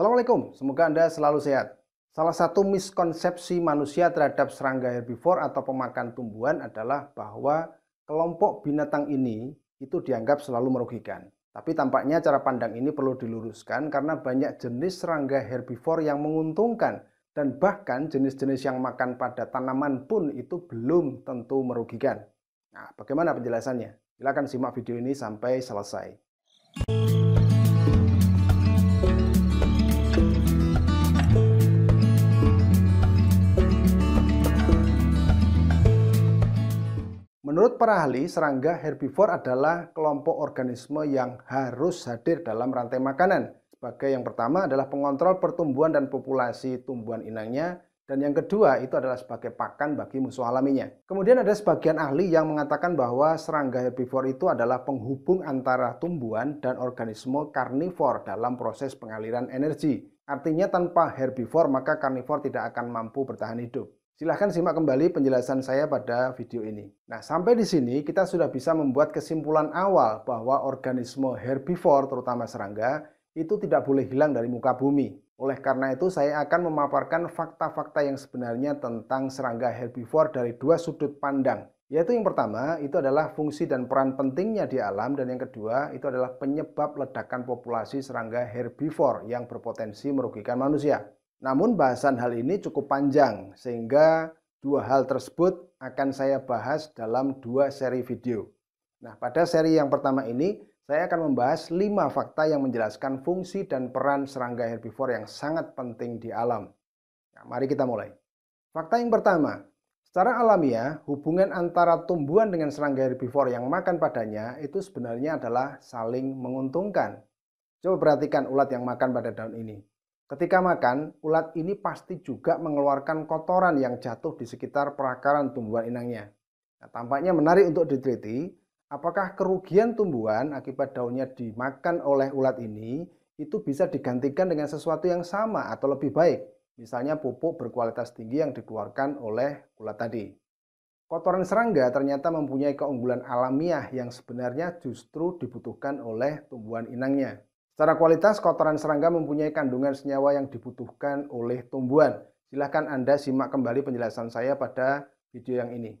Assalamualaikum, semoga Anda selalu sehat. Salah satu miskonsepsi manusia terhadap serangga herbivor atau pemakan tumbuhan adalah bahwa kelompok binatang ini itu dianggap selalu merugikan. Tapi tampaknya cara pandang ini perlu diluruskan karena banyak jenis serangga herbivor yang menguntungkan dan bahkan jenis-jenis yang makan pada tanaman pun itu belum tentu merugikan. Nah, bagaimana penjelasannya? Silahkan simak video ini sampai selesai. Menurut para ahli, serangga herbivore adalah kelompok organisme yang harus hadir dalam rantai makanan. Sebagai yang pertama adalah pengontrol pertumbuhan dan populasi tumbuhan inangnya, dan yang kedua itu adalah sebagai pakan bagi musuh alaminya. Kemudian ada sebagian ahli yang mengatakan bahwa serangga herbivore itu adalah penghubung antara tumbuhan dan organisme karnivor dalam proses pengaliran energi. Artinya tanpa herbivor maka karnivor tidak akan mampu bertahan hidup. Silahkan simak kembali penjelasan saya pada video ini. Nah, sampai di sini kita sudah bisa membuat kesimpulan awal bahwa organisme herbivore, terutama serangga, itu tidak boleh hilang dari muka bumi. Oleh karena itu, saya akan memaparkan fakta-fakta yang sebenarnya tentang serangga herbivore dari dua sudut pandang. Yaitu yang pertama, itu adalah fungsi dan peran pentingnya di alam, dan yang kedua, itu adalah penyebab ledakan populasi serangga herbivore yang berpotensi merugikan manusia. Namun bahasan hal ini cukup panjang sehingga dua hal tersebut akan saya bahas dalam dua seri video. Nah, pada seri yang pertama ini saya akan membahas lima fakta yang menjelaskan fungsi dan peran serangga herbivore yang sangat penting di alam. Nah, mari kita mulai. Fakta yang pertama, secara alamiah hubungan antara tumbuhan dengan serangga herbivore yang makan padanya itu sebenarnya adalah saling menguntungkan. Coba perhatikan ulat yang makan pada daun ini. Ketika makan, ulat ini pasti juga mengeluarkan kotoran yang jatuh di sekitar perakaran tumbuhan inangnya. Nah, tampaknya menarik untuk diteliti, apakah kerugian tumbuhan akibat daunnya dimakan oleh ulat ini itu bisa digantikan dengan sesuatu yang sama atau lebih baik, misalnya pupuk berkualitas tinggi yang dikeluarkan oleh ulat tadi. Kotoran serangga ternyata mempunyai keunggulan alamiah yang sebenarnya justru dibutuhkan oleh tumbuhan inangnya. Secara kualitas, kotoran serangga mempunyai kandungan senyawa yang dibutuhkan oleh tumbuhan. Silahkan Anda simak kembali penjelasan saya pada video yang ini.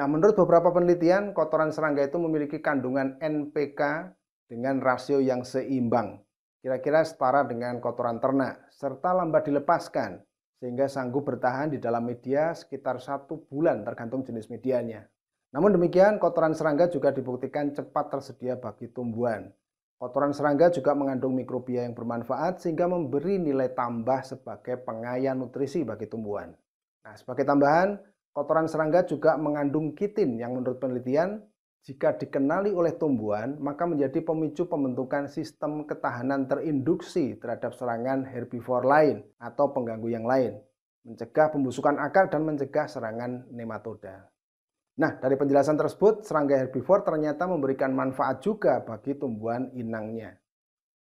Nah, menurut beberapa penelitian, kotoran serangga itu memiliki kandungan NPK dengan rasio yang seimbang, kira-kira setara dengan kotoran ternak, serta lambat dilepaskan, sehingga sanggup bertahan di dalam media sekitar satu bulan tergantung jenis medianya. Namun demikian, kotoran serangga juga dibuktikan cepat tersedia bagi tumbuhan. Kotoran serangga juga mengandung mikrobia yang bermanfaat sehingga memberi nilai tambah sebagai pengayaan nutrisi bagi tumbuhan. Nah, sebagai tambahan, kotoran serangga juga mengandung kitin yang menurut penelitian jika dikenali oleh tumbuhan maka menjadi pemicu pembentukan sistem ketahanan terinduksi terhadap serangan herbivor lain atau pengganggu yang lain, mencegah pembusukan akar dan mencegah serangan nematoda. Nah, dari penjelasan tersebut, serangga herbivore ternyata memberikan manfaat juga bagi tumbuhan inangnya.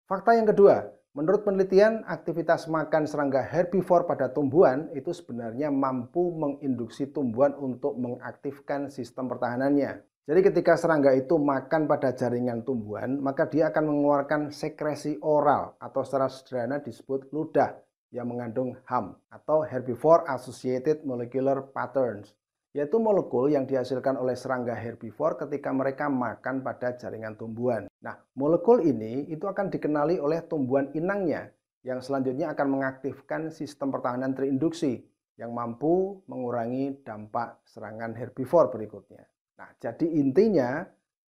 Fakta yang kedua, menurut penelitian, aktivitas makan serangga herbivore pada tumbuhan itu sebenarnya mampu menginduksi tumbuhan untuk mengaktifkan sistem pertahanannya. Jadi ketika serangga itu makan pada jaringan tumbuhan, maka dia akan mengeluarkan sekresi oral atau secara sederhana disebut ludah yang mengandung HAM atau herbivore associated molecular patterns yaitu molekul yang dihasilkan oleh serangga herbivor ketika mereka makan pada jaringan tumbuhan. Nah, molekul ini itu akan dikenali oleh tumbuhan inangnya yang selanjutnya akan mengaktifkan sistem pertahanan terinduksi yang mampu mengurangi dampak serangan herbivor berikutnya. Nah, jadi intinya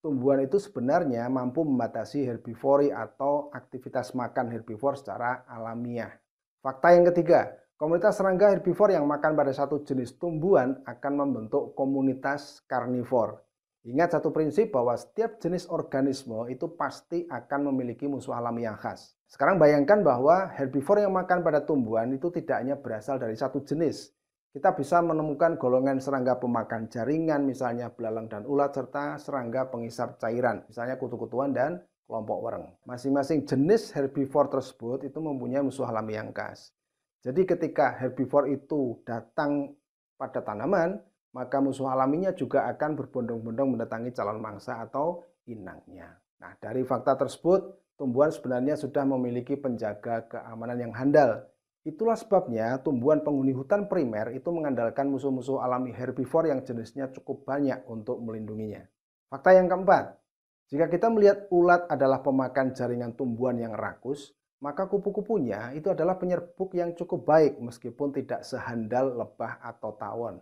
tumbuhan itu sebenarnya mampu membatasi herbivori atau aktivitas makan herbivor secara alamiah. Fakta yang ketiga, komunitas serangga herbivor yang makan pada satu jenis tumbuhan akan membentuk komunitas karnivor. Ingat satu prinsip bahwa setiap jenis organisme itu pasti akan memiliki musuh alam yang khas. Sekarang bayangkan bahwa herbivor yang makan pada tumbuhan itu tidak hanya berasal dari satu jenis. Kita bisa menemukan golongan serangga pemakan jaringan, misalnya belalang dan ulat, serta serangga pengisap cairan, misalnya kutu-kutuan dan kelompok wereng. Masing-masing jenis herbivore tersebut itu mempunyai musuh alami yang khas. Jadi ketika herbivore itu datang pada tanaman, maka musuh alaminya juga akan berbondong-bondong mendatangi calon mangsa atau inangnya. Nah, dari fakta tersebut, tumbuhan sebenarnya sudah memiliki penjaga keamanan yang handal. Itulah sebabnya tumbuhan penghuni hutan primer itu mengandalkan musuh-musuh alami herbivore yang jenisnya cukup banyak untuk melindunginya. Fakta yang keempat, jika kita melihat ulat adalah pemakan jaringan tumbuhan yang rakus, maka kupu-kupunya itu adalah penyerbuk yang cukup baik meskipun tidak sehandal lebah atau tawon.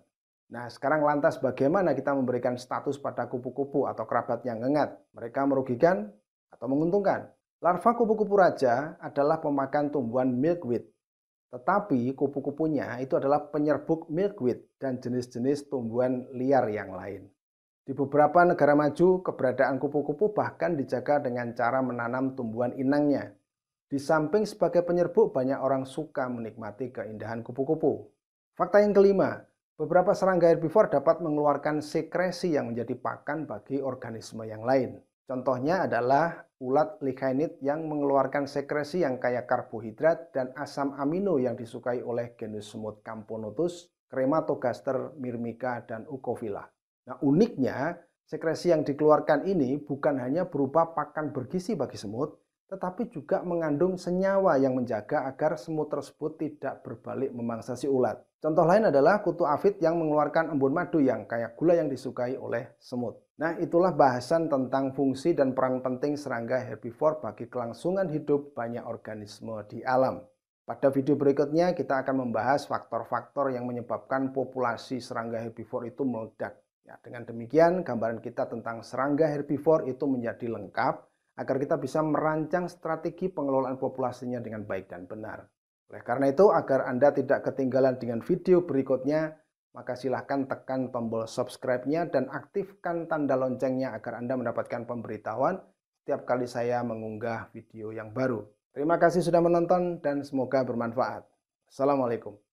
Nah, sekarang lantas bagaimana kita memberikan status pada kupu-kupu atau kerabat yang ngengat? Mereka merugikan atau menguntungkan? Larva kupu-kupu raja adalah pemakan tumbuhan milkweed. Tetapi kupu-kupunya itu adalah penyerbuk milkweed dan jenis-jenis tumbuhan liar yang lain. Di beberapa negara maju, keberadaan kupu-kupu bahkan dijaga dengan cara menanam tumbuhan inangnya. Di samping sebagai penyerbuk, banyak orang suka menikmati keindahan kupu-kupu. Fakta yang kelima, beberapa serangga herbivor dapat mengeluarkan sekresi yang menjadi pakan bagi organisme yang lain. Contohnya adalah ulat lichenids yang mengeluarkan sekresi yang kaya karbohidrat dan asam amino yang disukai oleh genus semut Camponotus, Crematogaster, Myrmica, dan Ucovilla. Nah, uniknya sekresi yang dikeluarkan ini bukan hanya berupa pakan bergizi bagi semut, tetapi juga mengandung senyawa yang menjaga agar semut tersebut tidak berbalik memangsa si ulat. Contoh lain adalah kutu afid yang mengeluarkan embun madu yang kayak gula yang disukai oleh semut. Nah, itulah bahasan tentang fungsi dan peran penting serangga herbivore bagi kelangsungan hidup banyak organisme di alam. Pada video berikutnya kita akan membahas faktor-faktor yang menyebabkan populasi serangga herbivore itu meledak. Ya, dengan demikian, gambaran kita tentang serangga herbivore itu menjadi lengkap agar kita bisa merancang strategi pengelolaan populasinya dengan baik dan benar. Oleh karena itu, agar Anda tidak ketinggalan dengan video berikutnya, maka silahkan tekan tombol subscribe-nya dan aktifkan tanda loncengnya agar Anda mendapatkan pemberitahuan setiap kali saya mengunggah video yang baru. Terima kasih sudah menonton dan semoga bermanfaat. Assalamualaikum.